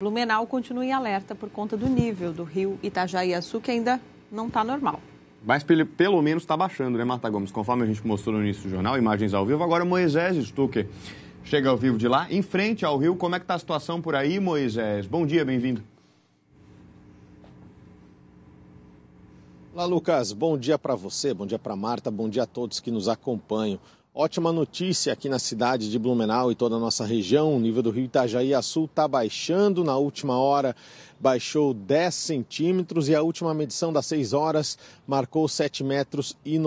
Blumenau continua em alerta por conta do nível do rio Itajaí-Açu, que ainda não está normal. Mas pelo menos está baixando, né, Marta Gomes? Conforme a gente mostrou no início do jornal, imagens ao vivo. Agora, Moisés Stucker chega ao vivo de lá, em frente ao rio. Como é que está a situação por aí, Moisés? Bom dia, bem-vindo. Olá, Lucas. Bom dia para você, bom dia para Marta, bom dia a todos que nos acompanham. Ótima notícia aqui na cidade de Blumenau e toda a nossa região. O nível do rio Itajaí Açul está baixando. Na última hora baixou 10 centímetros e a última medição das 6 horas marcou 7,97 metros e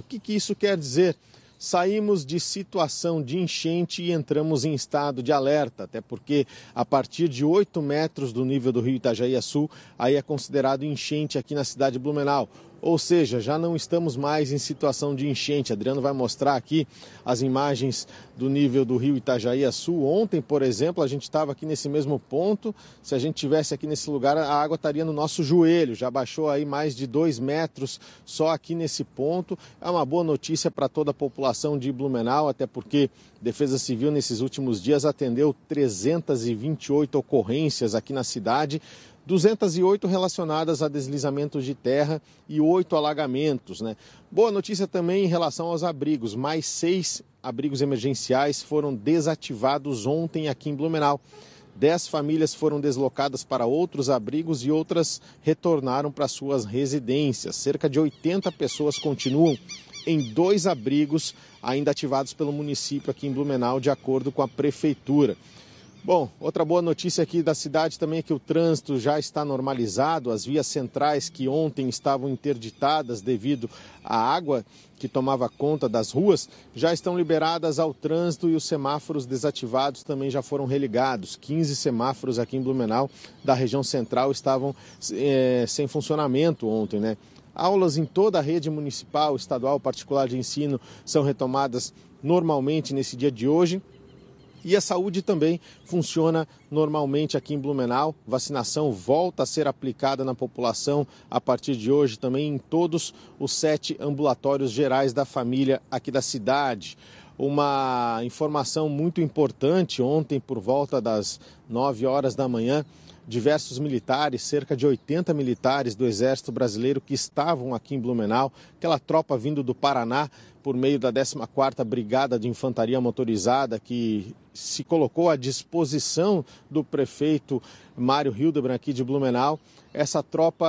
O que, que isso quer dizer? saímos de situação de enchente e entramos em estado de alerta, até porque a partir de 8 metros do nível do rio Itajaí Sul, aí é considerado enchente aqui na cidade de Blumenau. Ou seja, já não estamos mais em situação de enchente. Adriano vai mostrar aqui as imagens do nível do rio Itajaí a Sul. Ontem, por exemplo, a gente estava aqui nesse mesmo ponto. Se a gente tivesse aqui nesse lugar, a água estaria no nosso joelho. Já baixou aí mais de dois metros só aqui nesse ponto. É uma boa notícia para toda a população de Blumenau, até porque a Defesa Civil nesses últimos dias atendeu 328 ocorrências aqui na cidade. 208 relacionadas a deslizamentos de terra e 8 alagamentos. Né? Boa notícia também em relação aos abrigos: mais seis abrigos emergenciais foram desativados ontem aqui em Blumenau. Dez famílias foram deslocadas para outros abrigos e outras retornaram para suas residências. Cerca de 80 pessoas continuam em dois abrigos ainda ativados pelo município aqui em Blumenau, de acordo com a prefeitura. Bom, outra boa notícia aqui da cidade também é que o trânsito já está normalizado. As vias centrais que ontem estavam interditadas devido à água que tomava conta das ruas já estão liberadas ao trânsito e os semáforos desativados também já foram religados. 15 semáforos aqui em Blumenau da região central estavam é, sem funcionamento ontem, né? Aulas em toda a rede municipal, estadual, particular de ensino são retomadas normalmente nesse dia de hoje e a saúde também funciona normalmente aqui em Blumenau. Vacinação volta a ser aplicada na população a partir de hoje também em todos os sete ambulatórios gerais da família aqui da cidade uma informação muito importante ontem por volta das 9 horas da manhã diversos militares, cerca de 80 militares do Exército Brasileiro que estavam aqui em Blumenau, aquela tropa vindo do Paraná por meio da 14ª Brigada de Infantaria Motorizada que se colocou à disposição do prefeito Mário Hildebrand aqui de Blumenau. Essa tropa,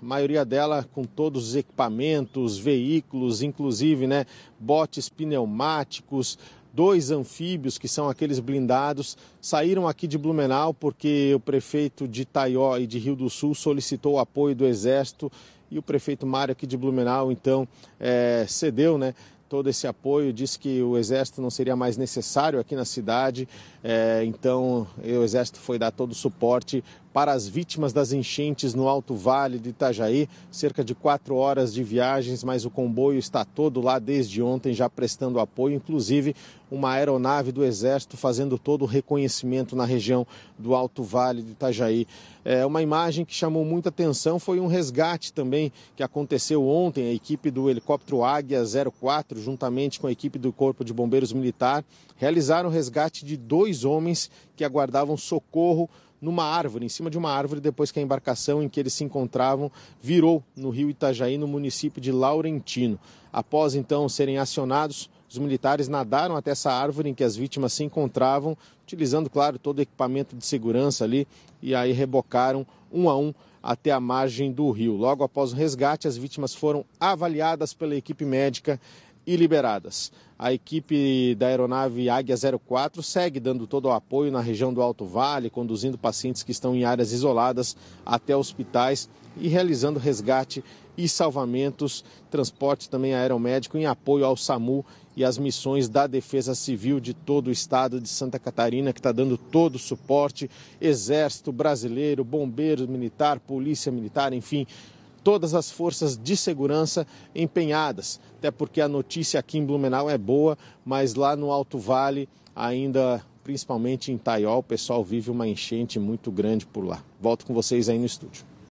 a maioria dela com todos os equipamentos, veículos, inclusive né, botes pneumáticos, dois anfíbios, que são aqueles blindados, saíram aqui de Blumenau porque o prefeito de Itaió e de Rio do Sul solicitou o apoio do Exército e o prefeito Mário aqui de Blumenau, então, é, cedeu, né? todo esse apoio, disse que o Exército não seria mais necessário aqui na cidade, é, então o Exército foi dar todo o suporte para as vítimas das enchentes no Alto Vale de Itajaí. Cerca de quatro horas de viagens, mas o comboio está todo lá desde ontem, já prestando apoio, inclusive uma aeronave do Exército fazendo todo o reconhecimento na região do Alto Vale de Itajaí. É, uma imagem que chamou muita atenção foi um resgate também que aconteceu ontem. A equipe do helicóptero Águia 04, juntamente com a equipe do Corpo de Bombeiros Militar, realizaram o resgate de dois homens que aguardavam socorro numa árvore, em cima de uma árvore, depois que a embarcação em que eles se encontravam virou no rio Itajaí, no município de Laurentino. Após então serem acionados, os militares nadaram até essa árvore em que as vítimas se encontravam, utilizando, claro, todo o equipamento de segurança ali, e aí rebocaram um a um até a margem do rio. Logo após o resgate, as vítimas foram avaliadas pela equipe médica e liberadas. A equipe da aeronave Águia 04 segue dando todo o apoio na região do Alto Vale, conduzindo pacientes que estão em áreas isoladas até hospitais e realizando resgate e salvamentos, transporte também aeromédico em apoio ao SAMU e às missões da Defesa Civil de todo o estado de Santa Catarina, que está dando todo o suporte, Exército Brasileiro, Bombeiros Militar, Polícia Militar, enfim, todas as forças de segurança empenhadas, até porque a notícia aqui em Blumenau é boa, mas lá no Alto Vale ainda principalmente em Taiol, o pessoal vive uma enchente muito grande por lá. Volto com vocês aí no estúdio.